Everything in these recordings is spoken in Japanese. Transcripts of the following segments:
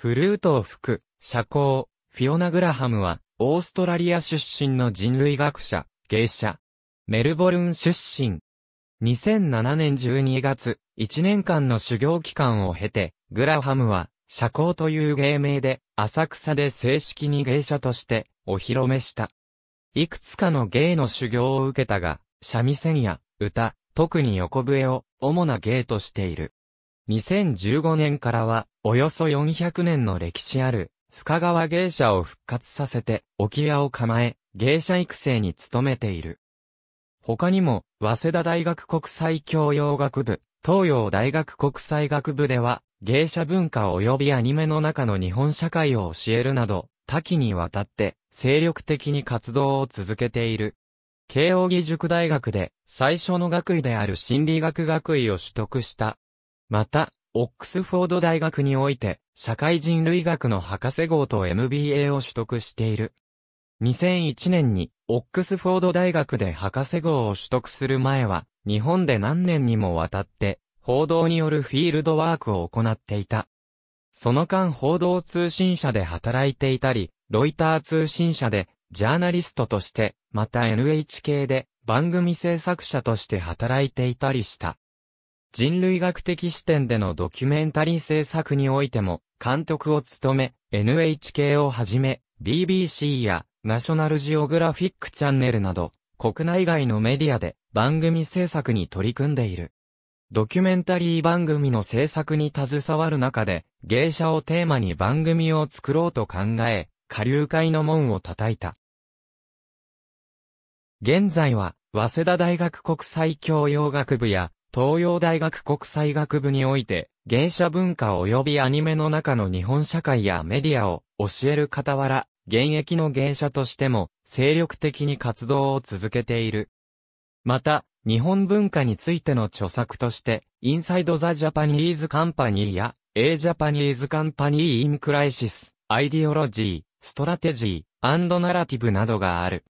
フルートを吹く、社交、フィオナ・グラハムは、オーストラリア出身の人類学者、芸者。メルボルン出身。2007年12月、1年間の修行期間を経て、グラハムは、社交という芸名で、浅草で正式に芸者として、お披露目した。いくつかの芸の修行を受けたが、三味線や、歌、特に横笛を、主な芸としている。2015年からは、およそ400年の歴史ある、深川芸者を復活させて、沖屋を構え、芸者育成に努めている。他にも、早稲田大学国際教養学部、東洋大学国際学部では、芸者文化及びアニメの中の日本社会を教えるなど、多岐にわたって、精力的に活動を続けている。慶応義塾大学で、最初の学位である心理学学位を取得した。また、オックスフォード大学において、社会人類学の博士号と MBA を取得している。2001年に、オックスフォード大学で博士号を取得する前は、日本で何年にもわたって、報道によるフィールドワークを行っていた。その間報道通信社で働いていたり、ロイター通信社で、ジャーナリストとして、また NHK で、番組制作者として働いていたりした。人類学的視点でのドキュメンタリー制作においても、監督を務め、NHK をはじめ、BBC やナショナルジオグラフィックチャンネルなど、国内外のメディアで番組制作に取り組んでいる。ドキュメンタリー番組の制作に携わる中で、芸者をテーマに番組を作ろうと考え、下流会の門を叩いた。現在は、早稲田大学国際教養学部や、東洋大学国際学部において、芸者文化及びアニメの中の日本社会やメディアを教える傍ら、現役の芸者としても精力的に活動を続けている。また、日本文化についての著作として、インサイド・ザ・ジャパニーズ・カンパニーや、A ジャパニーズ・カンパニー・イン・クライシス、アイディオロジー、ストラテジー、アンド・ナラティブなどがある。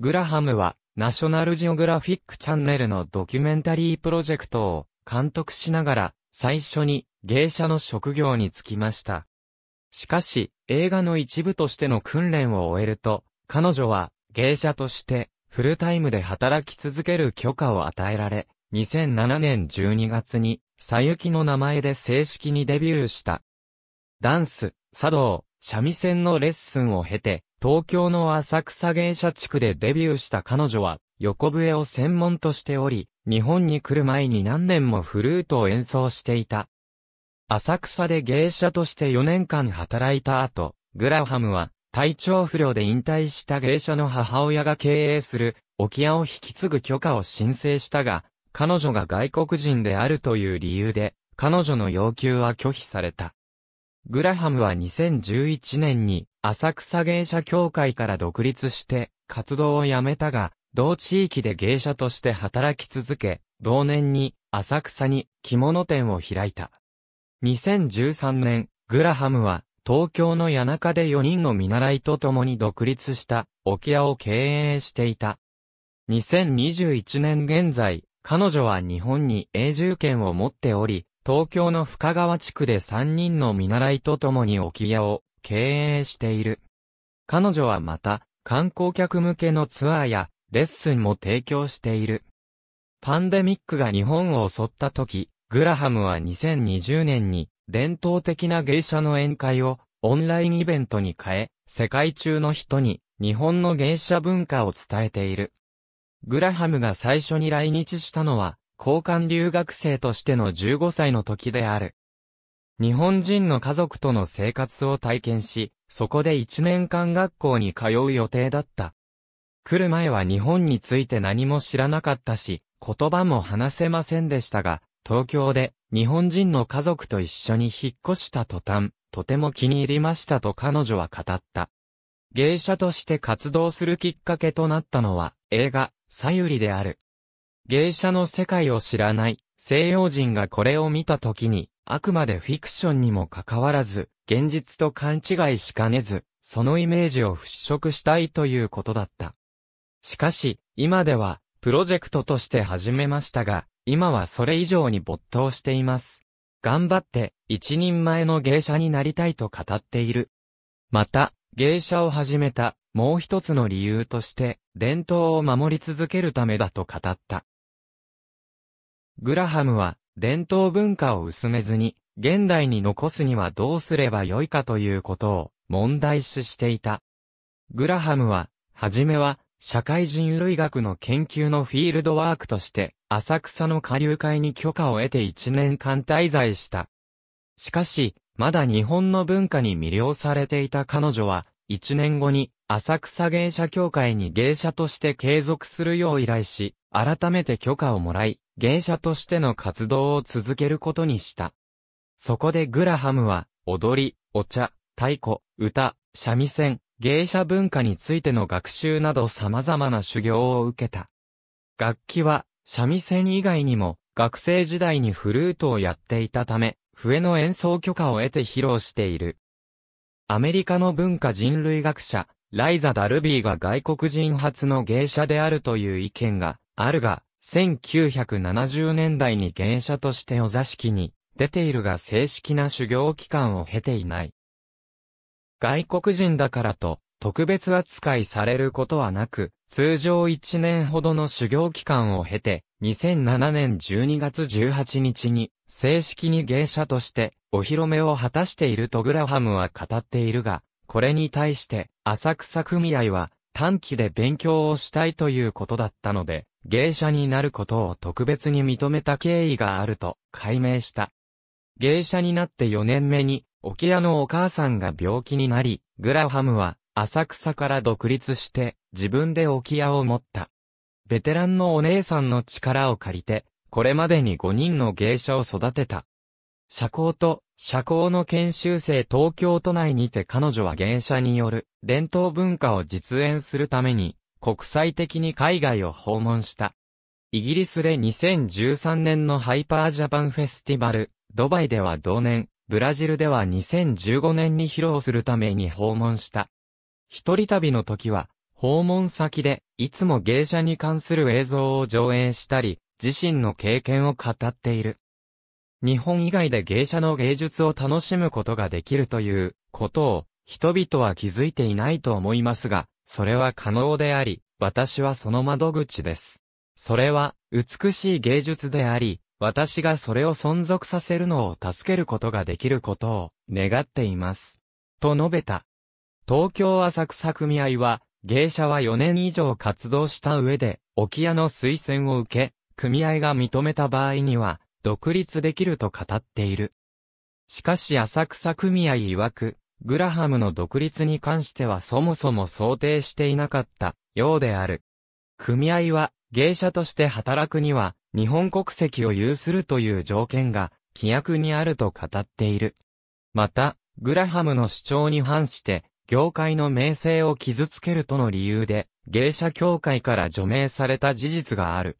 グラハムは、ナショナルジオグラフィックチャンネルのドキュメンタリープロジェクトを監督しながら、最初に芸者の職業に就きました。しかし、映画の一部としての訓練を終えると、彼女は芸者としてフルタイムで働き続ける許可を与えられ、2007年12月に、さゆきの名前で正式にデビューした。ダンス、茶道、三味線のレッスンを経て、東京の浅草芸者地区でデビューした彼女は、横笛を専門としており、日本に来る前に何年もフルートを演奏していた。浅草で芸者として4年間働いた後、グラハムは体調不良で引退した芸者の母親が経営する沖屋を引き継ぐ許可を申請したが、彼女が外国人であるという理由で、彼女の要求は拒否された。グラハムは2011年に浅草芸者協会から独立して活動をやめたが、同地域で芸者として働き続け、同年に浅草に着物店を開いた。2013年、グラハムは東京の谷中で4人の見習いと共に独立した置屋を経営していた。2021年現在、彼女は日本に永住権を持っており、東京の深川地区で3人の見習いと共に置屋を経営している。彼女はまた、観光客向けのツアーやレッスンも提供している。パンデミックが日本を襲った時、グラハムは2020年に伝統的な芸者の宴会をオンラインイベントに変え、世界中の人に日本の芸者文化を伝えている。グラハムが最初に来日したのは、交換留学生としての15歳の時である。日本人の家族との生活を体験し、そこで1年間学校に通う予定だった。来る前は日本について何も知らなかったし、言葉も話せませんでしたが、東京で日本人の家族と一緒に引っ越した途端、とても気に入りましたと彼女は語った。芸者として活動するきっかけとなったのは映画、さゆりである。芸者の世界を知らない西洋人がこれを見た時にあくまでフィクションにもかかわらず、現実と勘違いしかねず、そのイメージを払拭したいということだった。しかし、今では、プロジェクトとして始めましたが、今はそれ以上に没頭しています。頑張って、一人前の芸者になりたいと語っている。また、芸者を始めた、もう一つの理由として、伝統を守り続けるためだと語った。グラハムは、伝統文化を薄めずに、現代に残すにはどうすればよいかということを問題視していた。グラハムは、はじめは、社会人類学の研究のフィールドワークとして、浅草の下流会に許可を得て1年間滞在した。しかし、まだ日本の文化に魅了されていた彼女は、1年後に浅草芸者協会に芸者として継続するよう依頼し、改めて許可をもらい、芸者としての活動を続けることにした。そこでグラハムは、踊り、お茶、太鼓、歌、三味線、芸者文化についての学習など様々な修行を受けた。楽器は、三味線以外にも、学生時代にフルートをやっていたため、笛の演奏許可を得て披露している。アメリカの文化人類学者、ライザ・ダルビーが外国人初の芸者であるという意見があるが、1970年代に芸者としてお座敷に出ているが正式な修行期間を経ていない。外国人だからと特別扱いされることはなく、通常1年ほどの修行期間を経て、2007年12月18日に正式に芸者としてお披露目を果たしているとグラハムは語っているが、これに対して浅草組合は短期で勉強をしたいということだったので、芸者になることを特別に認めた経緯があると解明した。芸者になって4年目に、沖屋のお母さんが病気になり、グラハムは浅草から独立して自分で沖屋を持った。ベテランのお姉さんの力を借りて、これまでに5人の芸者を育てた。社交と社交の研修生東京都内にて彼女は芸者による伝統文化を実演するために国際的に海外を訪問した。イギリスで2013年のハイパージャパンフェスティバル、ドバイでは同年、ブラジルでは2015年に披露するために訪問した。一人旅の時は、訪問先で、いつも芸者に関する映像を上演したり、自身の経験を語っている。日本以外で芸者の芸術を楽しむことができるということを人々は気づいていないと思いますが、それは可能であり、私はその窓口です。それは美しい芸術であり、私がそれを存続させるのを助けることができることを願っています。と述べた。東京浅草組合は、芸者は4年以上活動した上で、沖屋の推薦を受け、組合が認めた場合には、独立できると語っている。しかし浅草組合曰く、グラハムの独立に関してはそもそも想定していなかったようである。組合は芸者として働くには日本国籍を有するという条件が規約にあると語っている。また、グラハムの主張に反して業界の名声を傷つけるとの理由で芸者協会から除名された事実がある。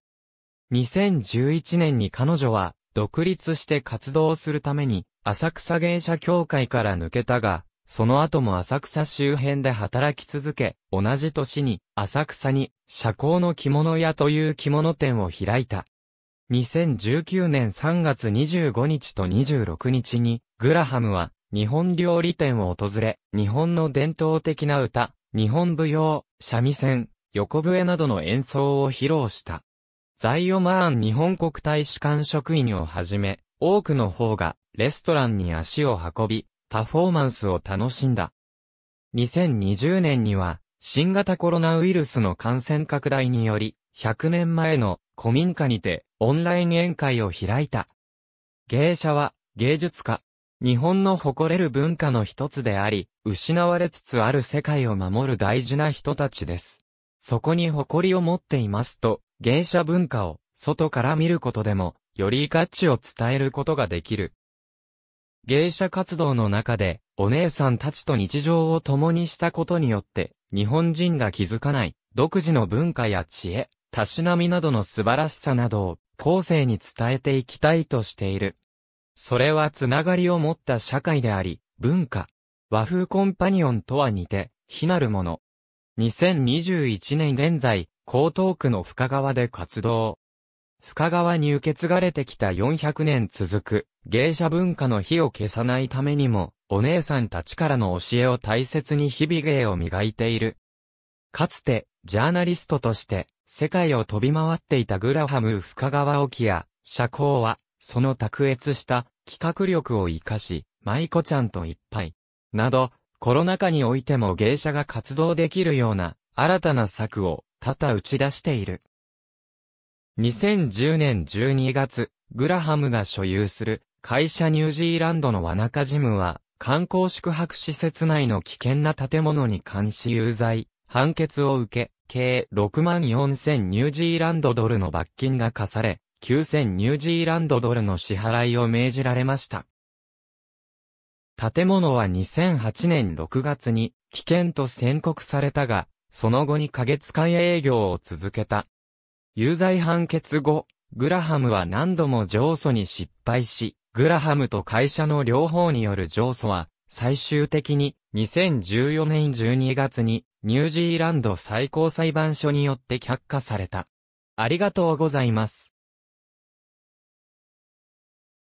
2011年に彼女は、独立して活動するために、浅草芸者協会から抜けたが、その後も浅草周辺で働き続け、同じ年に浅草に社交の着物屋という着物店を開いた。2019年3月25日と26日に、グラハムは日本料理店を訪れ、日本の伝統的な歌、日本舞踊、三味線、横笛などの演奏を披露した。ザイオマーン日本国大使館職員をはじめ、多くの方がレストランに足を運び、パフォーマンスを楽しんだ。2020年には、新型コロナウイルスの感染拡大により、100年前の古民家にてオンライン宴会を開いた。芸者は芸術家。日本の誇れる文化の一つであり、失われつつある世界を守る大事な人たちです。そこに誇りを持っていますと、芸者文化を外から見ることでも、より価値を伝えることができる。芸者活動の中で、お姉さんたちと日常を共にしたことによって、日本人が気づかない、独自の文化や知恵、たしなみなどの素晴らしさなどを、後世に伝えていきたいとしている。それはつながりを持った社会であり、文化、和風コンパニオンとは似て、非なるもの。2021年現在、江東区の深川で活動。深川に受け継がれてきた400年続く芸者文化の火を消さないためにも、お姉さんたちからの教えを大切に日々芸を磨いている。かつて、ジャーナリストとして、世界を飛び回っていたグラハム深川沖や、社交は、その卓越した企画力を活かし、舞子ちゃんといっぱい。など、コロナ禍においても芸者が活動できるような、新たな策を多々打ち出している。2010年12月、グラハムが所有する会社ニュージーランドのワナカジムは、観光宿泊施設内の危険な建物に監視有罪、判決を受け、計6万4000ニュージーランドドルの罰金が課され、9000ニュージーランドドルの支払いを命じられました。建物は2008年6月に危険と宣告されたが、その後に過月間営業を続けた。有罪判決後、グラハムは何度も上訴に失敗し、グラハムと会社の両方による上訴は、最終的に2014年12月にニュージーランド最高裁判所によって却下された。ありがとうございます。